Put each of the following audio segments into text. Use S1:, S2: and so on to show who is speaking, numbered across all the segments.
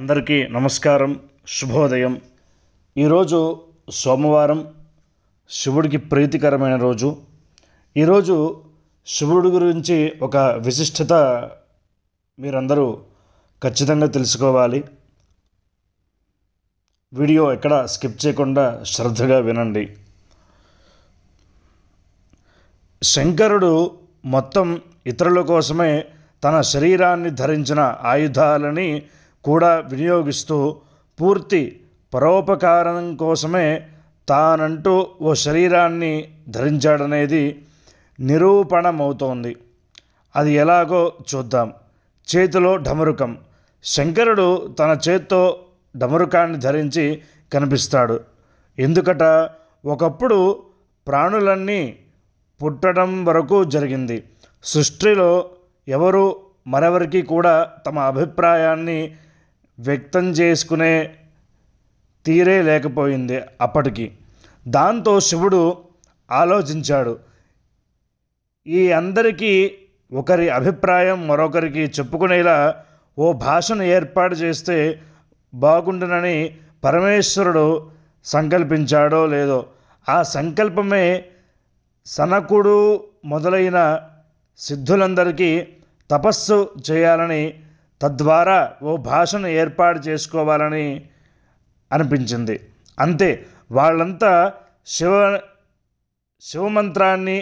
S1: అందరికీ నమస్కారం శుభోదయం ఈరోజు సోమవారం శివుడికి ప్రీతికరమైన రోజు ఈరోజు శివుడి గురించి ఒక విశిష్టత మీరందరూ ఖచ్చితంగా తెలుసుకోవాలి వీడియో ఎక్కడ స్కిప్ చేయకుండా శ్రద్ధగా వినండి శంకరుడు మొత్తం ఇతరుల కోసమే తన శరీరాన్ని ధరించిన ఆయుధాలని కూడా వినియోగిస్తూ పూర్తి పరోపకారం కోసమే తానంటూ ఓ శరీరాన్ని ధరించాడనేది నిరూపణమవుతోంది అది ఎలాగో చూద్దాం చేతిలో ఢమరుకం శంకరుడు తన చేత్తో ఢమరుకాన్ని ధరించి కనిపిస్తాడు ఎందుకట ఒకప్పుడు ప్రాణులన్నీ పుట్టడం వరకు జరిగింది సృష్టిలో ఎవరు మరెవరికి కూడా తమ అభిప్రాయాన్ని వ్యక్తం చేసుకునే తీరే లేకపోయింది అప్పటికి దాంతో శివుడు ఆలోచించాడు ఈ అందరికీ ఒకరి అభిప్రాయం మరొకరికి చెప్పుకునేలా ఓ భాషను ఏర్పాటు చేస్తే బాగుండునని పరమేశ్వరుడు సంకల్పించాడో లేదో ఆ సంకల్పమే సనకుడు మొదలైన సిద్ధులందరికీ తపస్సు చేయాలని తద్వారా ఓ భాషను ఏర్పాటు చేసుకోవాలని అనిపించింది అంతే వాళ్ళంతా శివ శివమంత్రాన్ని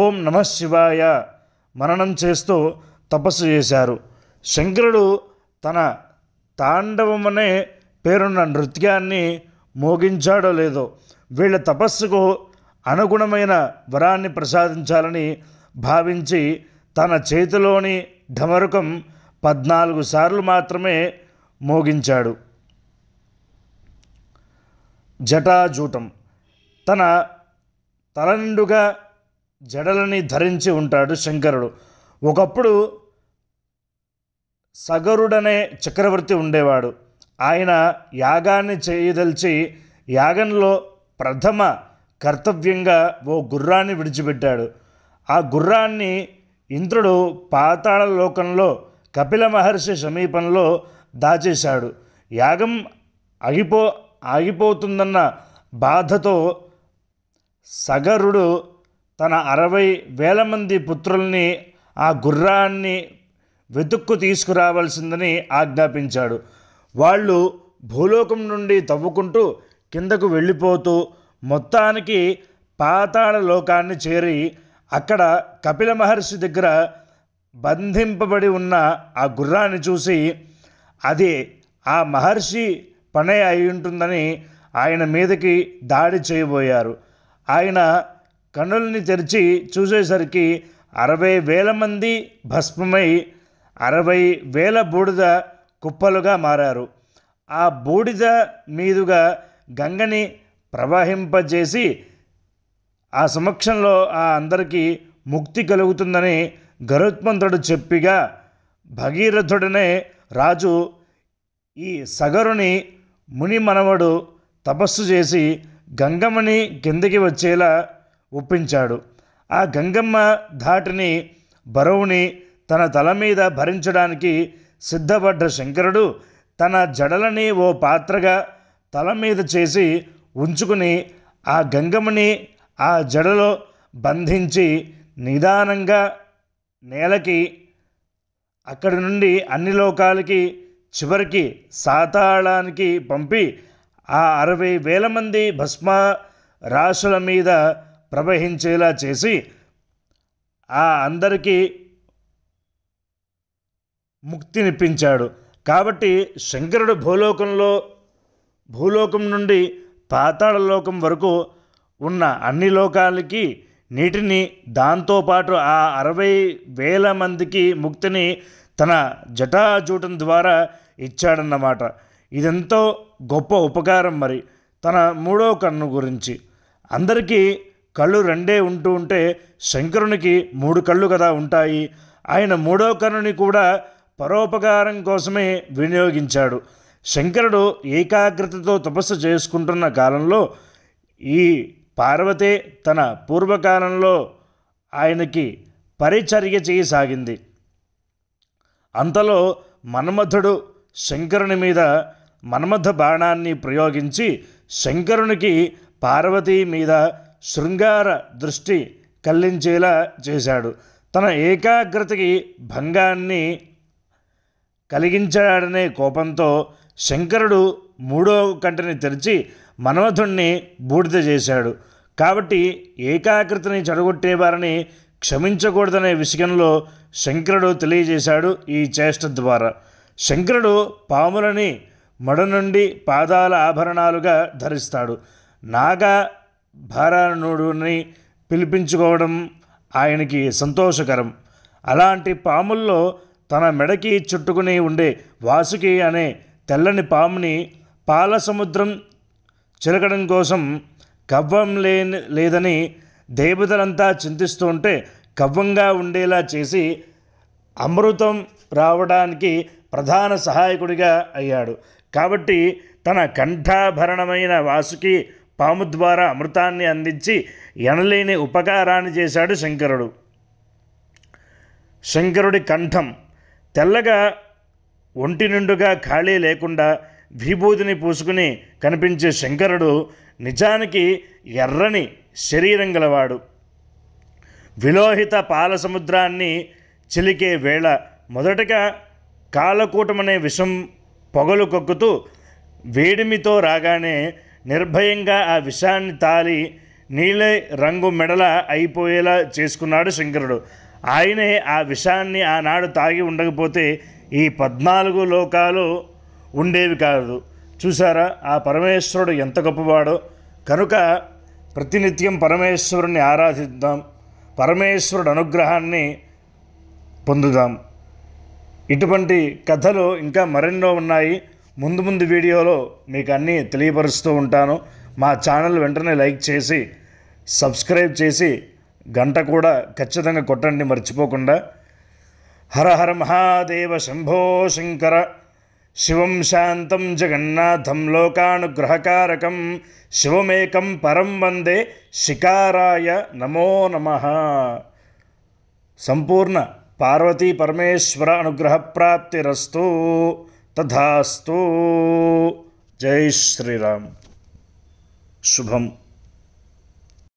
S1: ఓం నమ శివాయ మననం చేస్తూ తపస్సు చేశారు శంకరుడు తన తాండవమనే పేరున్న నృత్యాన్ని మోగించాడో లేదో వీళ్ళ తపస్సుకు అనుగుణమైన వరాన్ని ప్రసాదించాలని భావించి తన చేతిలోని ఢమరుకం పద్నాలుగు సార్లు మాత్రమే మోగించాడు జటాజూటం తన తలనిండుగా జడలని ధరించి ఉంటాడు శంకరుడు ఒకప్పుడు సగరుడనే చక్రవర్తి ఉండేవాడు ఆయన యాగాన్ని చేయదలిచి యాగంలో ప్రథమ కర్తవ్యంగా ఓ గుర్రాన్ని విడిచిపెట్టాడు ఆ గుర్రాన్ని ఇంద్రుడు పాతాళ లోకంలో కపిల మహర్షి సమీపంలో దాచేశాడు యాగం ఆగిపో ఆగిపోతుందన్న బాధతో సగరుడు తన అరవై వేల మంది పుత్రుల్ని ఆ గుర్రాన్ని వెతుక్కు తీసుకురావాల్సిందని ఆజ్ఞాపించాడు వాళ్ళు భూలోకం నుండి తవ్వుకుంటూ కిందకు వెళ్ళిపోతూ మొత్తానికి పాతాళ లోకాన్ని చేరి అక్కడ కపిల మహర్షి దగ్గర బంధింపబడి ఉన్న ఆ గుర్రాన్ని చూసి అది ఆ మహర్షి పనే అయి ఉంటుందని ఆయన మీదకి దాడి చేయబోయారు ఆయన కన్నుల్ని తెరిచి చూసేసరికి అరవై వేల మంది భస్మమై అరవై వేల బూడిద కుప్పలుగా మారారు ఆ బూడిద మీదుగా గంగని ప్రవహింపజేసి ఆ సమక్షంలో ఆ అందరికీ ముక్తి కలుగుతుందని గరుత్మంతుడు చెప్పిగా భగీరథుడనే రాజు ఈ సగరుని ముని మనవడు తపస్సు చేసి గంగమ్మని కిందికి వచ్చేలా ఒప్పించాడు ఆ గంగమ్మ ధాటిని బరువుని తన తల మీద భరించడానికి సిద్ధపడ్డ శంకరుడు తన జడలని ఓ పాత్రగా తల మీద చేసి ఉంచుకుని ఆ గంగమ్మని ఆ జడలో బంధించి నిదానంగా నేలకి అక్కడి నుండి అన్ని లోకాలకి చివరికి సాతాళానికి పంపి ఆ అరవై వేల మంది భస్మ రాశుల మీద ప్రవహించేలా చేసి ఆ అందరికీ ముక్తినిప్పించాడు కాబట్టి శంకరుడు భూలోకంలో భూలోకం నుండి పాతాళలోకం వరకు ఉన్న అన్ని లోకాలకి నీటిని దాంతోపాటు ఆ అరవై వేల మందికి ముక్తిని తన జటాజూటం ద్వారా ఇచ్చాడన్నమాట ఇదెంతో గొప్ప ఉపకారం మరి తన మూడో కన్ను గురించి అందరికీ కళ్ళు రెండే ఉంటూ ఉంటే శంకరునికి మూడు కళ్ళు కదా ఉంటాయి ఆయన మూడో కన్నుని కూడా పరోపకారం కోసమే వినియోగించాడు శంకరుడు ఏకాగ్రతతో తపస్సు చేసుకుంటున్న కాలంలో ఈ పార్వతే తన పూర్వకాలంలో ఆయనకి పరిచర్య చేయసాగింది అంతలో మన్మథుడు శంకరుని మీద మన్మథ బాణాన్ని ప్రయోగించి శంకరునికి పార్వతీ మీద శృంగార దృష్టి కల్లించేలా చేశాడు తన ఏకాగ్రతకి భంగాన్ని కలిగించాడనే కోపంతో శంకరుడు మూడో కంటిని తెరిచి మనవధుణ్ణి బూడిద చేశాడు కాబట్టి ఏకాగ్రతని చెడగొట్టేవారిని క్షమించకూడదనే విషయంలో శంకరుడు తెలియజేశాడు ఈ చేష్ట ద్వారా శంకరుడు పాములని మడ నుండి పాదాల ఆభరణాలుగా ధరిస్తాడు నాగా భారానుడుని పిలిపించుకోవడం ఆయనకి సంతోషకరం అలాంటి పాముల్లో తన మెడకి చుట్టుకుని ఉండే వాసుకి అనే తెల్లని పాముని పాలసముద్రం చిలకడం కోసం కవ్వం లేని లేదని దేవతలంతా చింతిస్తూ ఉంటే కవ్వంగా ఉండేలా చేసి అమృతం రావడానికి ప్రధాన సహాయకుడిగా అయ్యాడు కాబట్టి తన కంఠాభరణమైన వాసుకి పాము ద్వారా అమృతాన్ని అందించి ఎనలేని ఉపకారాన్ని చేశాడు శంకరుడు శంకరుడి కంఠం తెల్లగా ఒంటి నిండుగా ఖాళీ లేకుండా విభూతిని పూసుకుని కనిపించే శంకరుడు నిజానికి ఎర్రని శరీరం గలవాడు విలోహిత పాల సముద్రాన్ని చిలికే వేళ మొదటగా కాలకూటమనే విషం పొగలు కొక్కుతూ వేడిమితో రాగానే నిర్భయంగా ఆ విషాన్ని తాలి నీలే రంగు మెడల అయిపోయేలా చేసుకున్నాడు శంకరుడు ఆయనే ఆ విషాన్ని ఆనాడు తాగి ఉండకపోతే ఈ పద్నాలుగు లోకాలు ఉండేవి కాదు చూసారా ఆ పరమేశ్వరుడు ఎంత గొప్పవాడో కనుక ప్రతినిత్యం పరమేశ్వరుని ఆరాధిద్దాం పరమేశ్వరుడు అనుగ్రహాన్ని పొందుదాం ఇటువంటి కథలు ఇంకా మరెన్నో ఉన్నాయి ముందు ముందు వీడియోలో మీకు అన్నీ తెలియపరుస్తూ ఉంటాను మా ఛానల్ వెంటనే లైక్ చేసి సబ్స్క్రైబ్ చేసి గంట కూడా ఖచ్చితంగా కొట్టండి మర్చిపోకుండా హర హర మహాదేవ శంభో శంకర శివం శాంతం జగన్నాథం లోకానుగ్రహకారకం శివమేకం పరం వందే శికారాయ నమో నమ సంపూర్ణ పార్వతీ పరమేశ్వర అనుగ్రహ ప్రాప్తిరస్తు తథాస్తు జై శ్రీరామ్ శుభం